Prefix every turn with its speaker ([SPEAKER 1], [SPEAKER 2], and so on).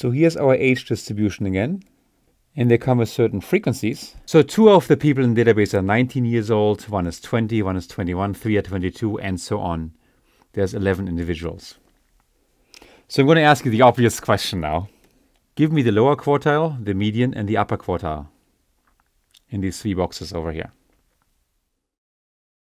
[SPEAKER 1] So here's our age distribution again. And they come with certain frequencies. So two of the people in the database are 19 years old, one is 20, one is 21, three are 22, and so on. There's 11 individuals. So I'm going to ask you the obvious question now. Give me the lower quartile, the median, and the upper quartile in these three boxes over here.